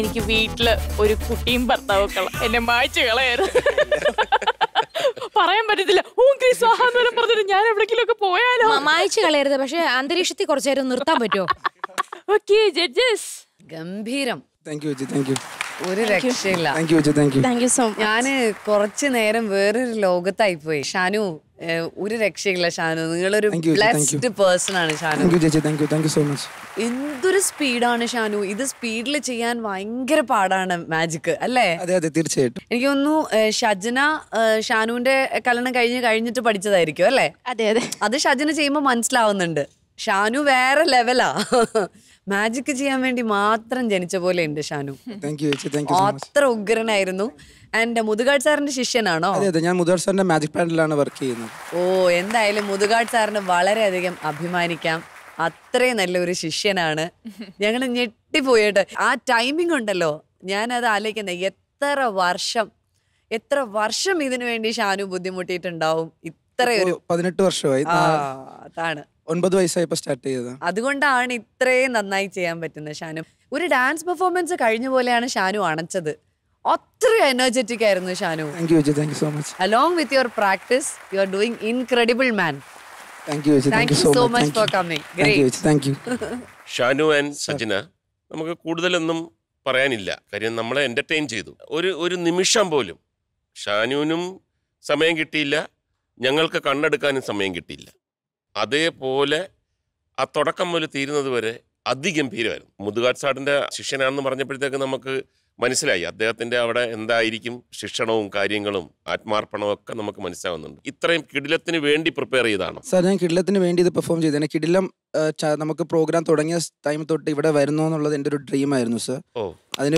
എനിക്ക് വീട്ടില് ഒരു കുട്ടിയും ഭർത്താവും എന്നെ മായ്ച്ചു കളയരുത് പറയാൻ പറ്റത്തില്ല പറഞ്ഞിട്ട് ഞാൻ എവിടെങ്കിലും ഒക്കെ പോയാലോ മായ്ച്ചു കളയരുത് പക്ഷെ അന്തരീക്ഷത്തിൽ കുറച്ചു നേരം നിർത്താൻ പറ്റുമോ ഓക്കെ ജഡ്ജസ് ഗംഭീരം ഒരു രക്ഷയില്ല ഞാന് കുറച്ചു നേരം വേറൊരു ലോകത്തായി പോയി ഷാനു ഒരു രക്ഷയില്ല ഷാനു നിങ്ങളൊരു ബ്ലെസ്ഡ് പേഴ്സൺ ആണ് ഷാനു സോ മച്ച് എന്തൊരു സ്പീഡാണ് ഷാനു ഇത് സ്പീഡിൽ ചെയ്യാൻ ഭയങ്കര പാടാണ് മാജിക് അല്ലേ അതെ അതെ തീർച്ചയായിട്ടും എനിക്ക് തോന്നുന്നു ഷജന ഷാനുവിന്റെ കല്യാണം കഴിഞ്ഞ് കഴിഞ്ഞിട്ട് പഠിച്ചതായിരിക്കും അല്ലേ അതെ അതെ അത് ഷജന ചെയ്യുമ്പോൾ മനസ്സിലാവുന്നുണ്ട് ഷാനു വേറെ ലെവലാ മാജിക് ചെയ്യാൻ വേണ്ടി മാത്രം ജനിച്ച പോലെ ഉണ്ട് ഷാനു അത്ര ഉഗ്രനായിരുന്നു ആൻഡ് മുതുകാട് സാറിന്റെ ശിഷ്യനാണോ ഞാൻ മുതുകാട് സാറിന്റെ മാജിക് പാനലിലാണ് വർക്ക് ചെയ്യുന്നത് ഓ എന്തായാലും മുതുകാട് സാറിന് വളരെയധികം അഭിമാനിക്കാം അത്രയും നല്ലൊരു ശിഷ്യനാണ് ഞങ്ങൾ ഞെട്ടിപ്പോയിട്ട് ആ ടൈമിംഗ് ഉണ്ടല്ലോ ഞാനത് ആലോചിക്കുന്നത് എത്ര വർഷം എത്ര വർഷം ഇതിനു വേണ്ടി ഷാനു ബുദ്ധിമുട്ടിയിട്ടുണ്ടാവും ഇത്രയൊരു പതിനെട്ട് വർഷമായി അതാണ് ഒൻപത് വയസ്സായപ്പോ സ്റ്റാർട്ട് ചെയ്തത് അതുകൊണ്ടാണ് ഇത്രയും നന്നായി ചെയ്യാൻ പറ്റുന്നത് ഷാനു ഒരു ഡാൻസ് പെർഫോമൻസ് കഴിഞ്ഞ പോലെയാണ് ഷാനു അണച്ചത് അത്ര എനർജറ്റിക് ആയിരുന്നു Shanu thank you thank you so much along with your practice you are doing incredible man Shanu and Sajina നമുക്ക് കൂടുതലൊന്നും പറയാനില്ല കാര്യം നമ്മളെ എൻ്റർടൈൻ ചെയ്തു ഒരു ഒരു നിമിഷം പോലും ഷാനുവിനും സമയം കിട്ടിയില്ല ഞങ്ങൾക്ക് കണ്ണെടുക്കാനും സമയം കിട്ടിയില്ല അതേപോലെ ആ തുടക്കം മുതൽ തീരുന്നത് വരെ അതിഗംഭീരമായിരുന്നു മുതുകാട് സാറിൻ്റെ ശിഷ്യനാണെന്ന് പറഞ്ഞപ്പോഴത്തേക്ക് നമുക്ക് മനസ്സിലായി അദ്ദേഹത്തിൻ്റെ അവിടെ എന്തായിരിക്കും ശിക്ഷണവും കാര്യങ്ങളും ആത്മാർപ്പണവും ഒക്കെ നമുക്ക് മനസ്സിലാവുന്നുണ്ട് ഇത്രയും കിടിലത്തിന് വേണ്ടി പ്രിപ്പയർ ചെയ്താണ് സാർ ഞാൻ കിടിലത്തിന് വേണ്ടി ഇത് പെർഫോം ചെയ്തതിന് കിടിലം നമുക്ക് പ്രോഗ്രാം തുടങ്ങിയ ടൈം തൊട്ട് ഇവിടെ വരുന്നു എന്നുള്ളത് എൻ്റെ ഒരു ഡ്രീം ആയിരുന്നു സർ ഓ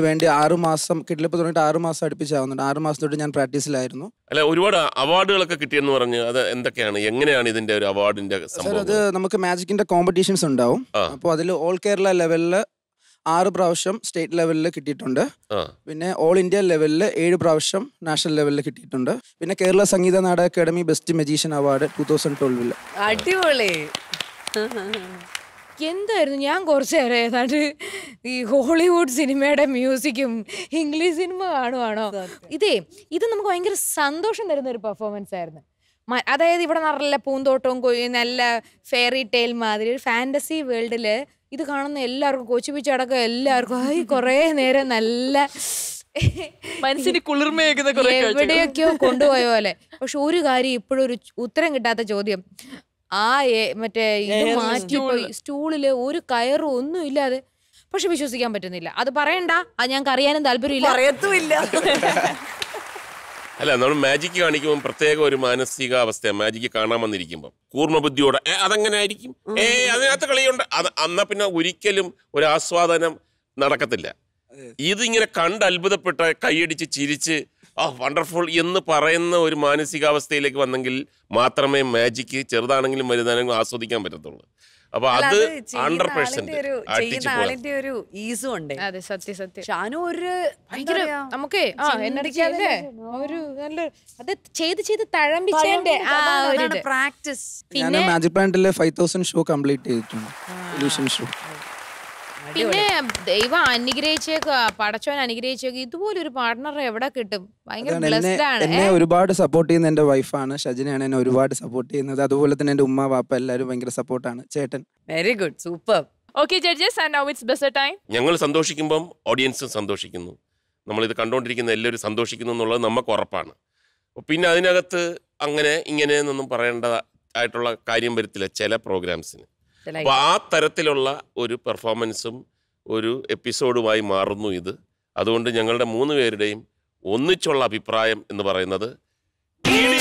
വേണ്ടി ആറു മാസം കിടിലപ്പ് തുടങ്ങിയിട്ട് ആറു മാസം അടുപ്പിച്ചാവുന്നുണ്ട് ആറു മാസം തൊട്ട് ഞാൻ പ്രാക്ടീസിലായിരുന്നു അല്ല ഒരുപാട് അവാർഡുകളൊക്കെ കിട്ടിയെന്ന് പറഞ്ഞ് അത് എന്തൊക്കെയാണ് എങ്ങനെയാണ് ഇതിന്റെ ഒരു അവാർഡിന്റെ അത് നമുക്ക് മാജിക്കിന്റെ കോമ്പറ്റീഷൻസ് ഉണ്ടാവും അപ്പോൾ അതിൽ ഓൾ കേരള ലെവലില് ആറ് പ്രാവശ്യം സ്റ്റേറ്റ് ലെവലിൽ കിട്ടിയിട്ടുണ്ട് പിന്നെ ഓൾ ഇന്ത്യ ലെവലിൽ ഏഴ് പ്രാവശ്യം നാഷണൽ ലെവലിൽ കിട്ടിയിട്ടുണ്ട് പിന്നെ Kerala Sangeetha Nataka Akademi best magician award two thousand ട്വൽവിൽ അടിപൊളി എന്തായിരുന്നു ഞാൻ കുറച്ച് നേരം ഏതാണ്ട് ഈ ഹോളിവുഡ് സിനിമയുടെ മ്യൂസിക്കും ഇംഗ്ലീഷ് സിനിമ കാണുവാണോ ഇതേ ഇത് നമുക്ക് ഭയങ്കര സന്തോഷം തരുന്ന ഒരു പെർഫോമൻസ് ആയിരുന്നു അതായത് ഇവിടെ നല്ല പൂന്തോട്ടവും നല്ല ഫെയറി ടെയിൽ മാതിരി ഒരു ഫാൻറ്റസി വേൾഡിൽ ഇത് കാണുന്ന എല്ലാവർക്കും കൊച്ചുപിച്ച് അടക്കം എല്ലാവർക്കും ആയി കുറേ നേരം നല്ല മനസ്സിന് കുളിർമയേക്കുന്ന എവിടെയൊക്കെയോ കൊണ്ടുപോയ പോലെ പക്ഷെ ഒരു കാര്യം ഇപ്പോഴും ഒരു ഉത്തരം കിട്ടാത്ത ചോദ്യം ആ മറ്റേ ഇത് മാറ്റിപ്പോയി സ്റ്റൂളില് ഒരു കയറും ഒന്നും ഇല്ലാതെ പക്ഷെ വിശ്വസിക്കാൻ പറ്റുന്നില്ല അത് പറയണ്ട അത് ഞങ്ങൾക്ക് അറിയാനും താല്പര്യമില്ല അല്ല നമ്മൾ മാജിക് കാണിക്കുമ്പോൾ പ്രത്യേക ഒരു മാനസികാവസ്ഥ മാജിക് കാണാൻ വന്നിരിക്കുമ്പോൾ കൂർമ്മബുദ്ധിയോടെ ഏ അതങ്ങനെ ആയിരിക്കും ഏ അതിനകത്ത് കളിയുണ്ട് അത് എന്നാ പിന്നെ ഒരിക്കലും ഒരു ആസ്വാദനം നടക്കത്തില്ല ഇതിങ്ങനെ കണ്ട് അത്ഭുതപ്പെട്ട കൈയടിച്ച് ചിരിച്ച് ആ വണ്ടർഫുൾ എന്ന് പറയുന്ന ഒരു മാനസികാവസ്ഥയിലേക്ക് വന്നെങ്കിൽ മാത്രമേ മാജിക്ക് ചെറുതാണെങ്കിലും വലുതാണെങ്കിലും ആസ്വദിക്കാൻ പറ്റത്തുള്ളൂ അപ്പൊ അത് ഹൺഡ്രഡ് പെർസെന്റ് ഒരു ഈസും ഉണ്ട് അതെ സത്യ സത്യം ഷാനു ഒരു ഭയങ്കര നമുക്കേ എനർജി അല്ലേ ഒരു നല്ല അത് ചെയ്ത് ചെയ്ത് തഴമ്പിച്ചതിന്റെ പ്രാക്ടീസ് പിന്നെ മാജിക് പാൻഡിലെ ഫൈവ് തൗസൻഡ് ഷോ കംപ്ലീറ്റ് ചെയ്തിട്ടുണ്ട് ഷോ പിന്നെ ദൈവം അനുഗ്രഹിച്ചേക്കുക പടച്ചോൻ അനുഗ്രഹിച്ചേക്ക് ഇതുപോലെ ഒരു പാർട്ണർ എവിടെ കിട്ടും എന്നെ ഒരുപാട് സപ്പോർട്ട് ചെയ്യുന്ന എന്റെ വൈഫാണ് ഷജിനെയാണ് എന്നെ ഒരുപാട് സപ്പോർട്ട് ചെയ്യുന്നത് അതുപോലെ തന്നെ എന്റെ ഉമ്മ വാപ്പ എല്ലാവരും ഭയങ്കര സപ്പോർട്ടാണ് ചേട്ടൻ very good super okay judges and now it's best time ഞങ്ങൾ സന്തോഷിക്കുമ്പോൾ ഓഡിയൻസും സന്തോഷിക്കുന്നു നമ്മൾ ഇത് കണ്ടുകൊണ്ടിരിക്കുന്ന എല്ലാവരും സന്തോഷിക്കുന്നു എന്നുള്ളത് നമുക്ക് ഉറപ്പാണ് പിന്നെ അതിനകത്ത് അങ്ങനെ ഇങ്ങനെ എന്നൊന്നും പറയേണ്ട ആയിട്ടുള്ള കാര്യം വരത്തില്ല ചില പ്രോഗ്രാംസിന് അപ്പൊ ആ തരത്തിലുള്ള ഒരു പെർഫോമൻസും ഒരു എപ്പിസോഡുമായി മാറുന്നു ഇത് അതുകൊണ്ട് ഞങ്ങളുടെ മൂന്ന് പേരുടെയും ഒന്നിച്ചുള്ള അഭിപ്രായം എന്ന് പറയുന്നത്